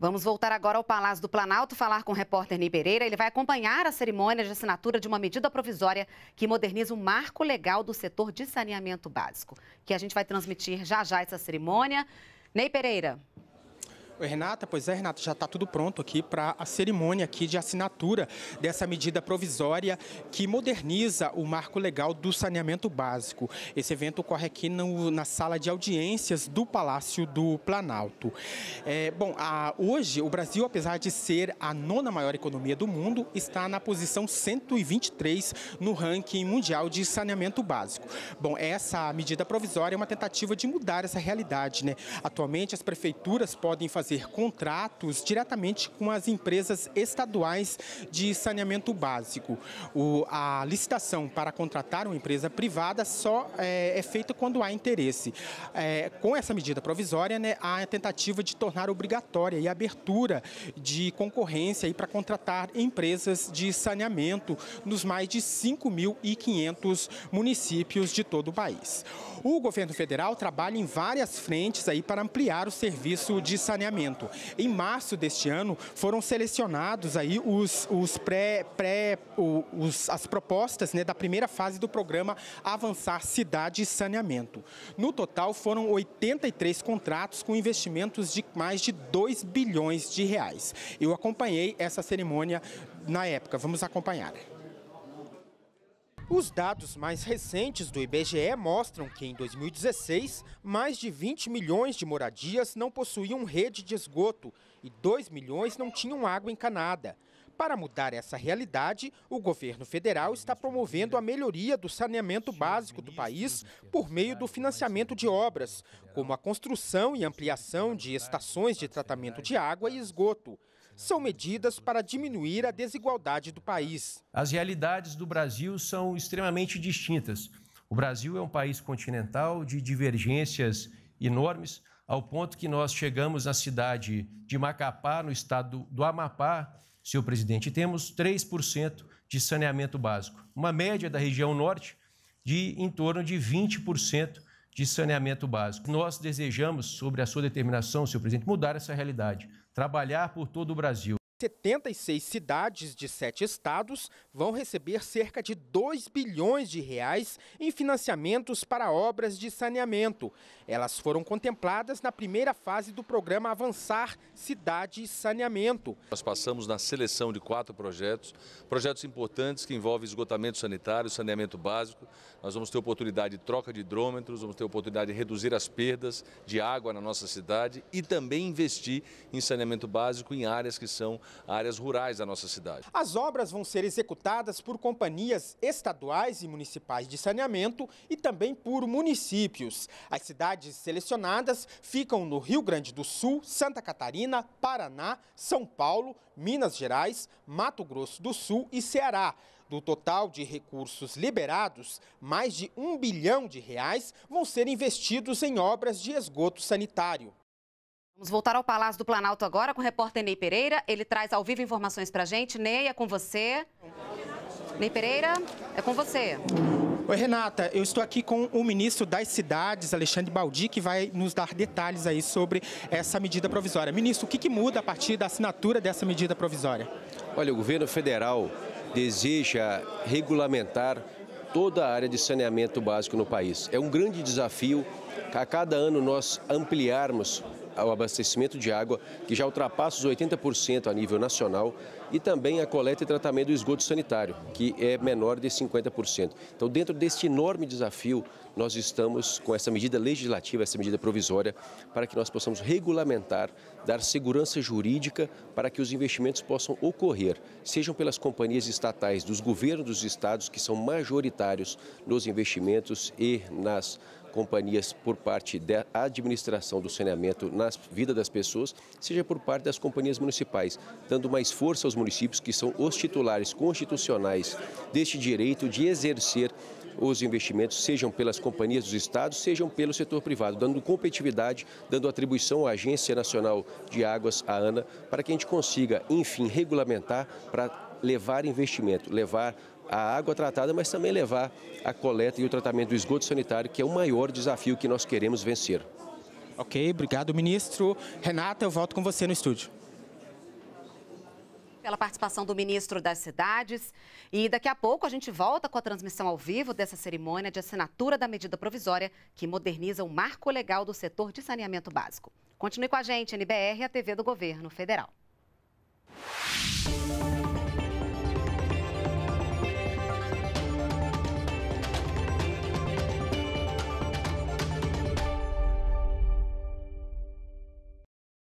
Vamos voltar agora ao Palácio do Planalto, falar com o repórter Ney Pereira. Ele vai acompanhar a cerimônia de assinatura de uma medida provisória que moderniza o marco legal do setor de saneamento básico, que a gente vai transmitir já já essa cerimônia. Ney Pereira. Renata, pois é, Renata, já está tudo pronto aqui para a cerimônia aqui de assinatura dessa medida provisória que moderniza o marco legal do saneamento básico. Esse evento ocorre aqui no, na sala de audiências do Palácio do Planalto. É, bom, a, hoje o Brasil, apesar de ser a nona maior economia do mundo, está na posição 123 no ranking mundial de saneamento básico. Bom, essa medida provisória é uma tentativa de mudar essa realidade, né? Atualmente as prefeituras podem fazer fazer contratos diretamente com as empresas estaduais de saneamento básico. O, a licitação para contratar uma empresa privada só é, é feita quando há interesse. É, com essa medida provisória, né, há a tentativa de tornar obrigatória a abertura de concorrência para contratar empresas de saneamento nos mais de 5.500 municípios de todo o país. O governo federal trabalha em várias frentes aí para ampliar o serviço de saneamento. Em março deste ano, foram selecionados aí os, os pré, pré os, as propostas né, da primeira fase do programa Avançar Cidade e Saneamento. No total, foram 83 contratos com investimentos de mais de 2 bilhões de reais. Eu acompanhei essa cerimônia na época. Vamos acompanhar. Os dados mais recentes do IBGE mostram que em 2016, mais de 20 milhões de moradias não possuíam rede de esgoto e 2 milhões não tinham água encanada. Para mudar essa realidade, o governo federal está promovendo a melhoria do saneamento básico do país por meio do financiamento de obras, como a construção e ampliação de estações de tratamento de água e esgoto são medidas para diminuir a desigualdade do país. As realidades do Brasil são extremamente distintas. O Brasil é um país continental de divergências enormes, ao ponto que nós chegamos na cidade de Macapá, no estado do Amapá, senhor presidente, temos 3% de saneamento básico, uma média da região norte de em torno de 20% de saneamento básico. Nós desejamos, sobre a sua determinação, senhor presidente, mudar essa realidade, trabalhar por todo o Brasil. 76 cidades de sete estados vão receber cerca de 2 bilhões de reais em financiamentos para obras de saneamento. Elas foram contempladas na primeira fase do programa Avançar Cidade e Saneamento. Nós passamos na seleção de quatro projetos, projetos importantes que envolvem esgotamento sanitário, saneamento básico. Nós vamos ter oportunidade de troca de hidrômetros, vamos ter oportunidade de reduzir as perdas de água na nossa cidade e também investir em saneamento básico em áreas que são áreas rurais da nossa cidade. As obras vão ser executadas por companhias estaduais e municipais de saneamento e também por municípios. As cidades selecionadas ficam no Rio Grande do Sul, Santa Catarina, Paraná, São Paulo, Minas Gerais, Mato Grosso do Sul e Ceará. Do total de recursos liberados, mais de um bilhão de reais vão ser investidos em obras de esgoto sanitário. Vamos voltar ao Palácio do Planalto agora com o repórter Ney Pereira. Ele traz ao vivo informações para a gente. Ney, é com você. Ney Pereira, é com você. Oi, Renata. Eu estou aqui com o ministro das Cidades, Alexandre Baldi, que vai nos dar detalhes aí sobre essa medida provisória. Ministro, o que, que muda a partir da assinatura dessa medida provisória? Olha, o governo federal deseja regulamentar toda a área de saneamento básico no país. É um grande desafio a cada ano nós ampliarmos ao abastecimento de água, que já ultrapassa os 80% a nível nacional, e também a coleta e tratamento do esgoto sanitário, que é menor de 50%. Então, dentro deste enorme desafio, nós estamos com essa medida legislativa, essa medida provisória, para que nós possamos regulamentar, dar segurança jurídica para que os investimentos possam ocorrer, sejam pelas companhias estatais, dos governos dos estados, que são majoritários nos investimentos e nas companhias por parte da administração do saneamento na vida das pessoas, seja por parte das companhias municipais, dando mais força aos municípios que são os titulares constitucionais deste direito de exercer os investimentos, sejam pelas companhias dos estados, sejam pelo setor privado, dando competitividade, dando atribuição à Agência Nacional de Águas, a ANA, para que a gente consiga, enfim, regulamentar para levar investimento, levar a água tratada, mas também levar a coleta e o tratamento do esgoto sanitário, que é o maior desafio que nós queremos vencer. Ok, obrigado, ministro. Renata, eu volto com você no estúdio pela participação do ministro das Cidades. E daqui a pouco a gente volta com a transmissão ao vivo dessa cerimônia de assinatura da medida provisória que moderniza o marco legal do setor de saneamento básico. Continue com a gente, NBR, a TV do Governo Federal.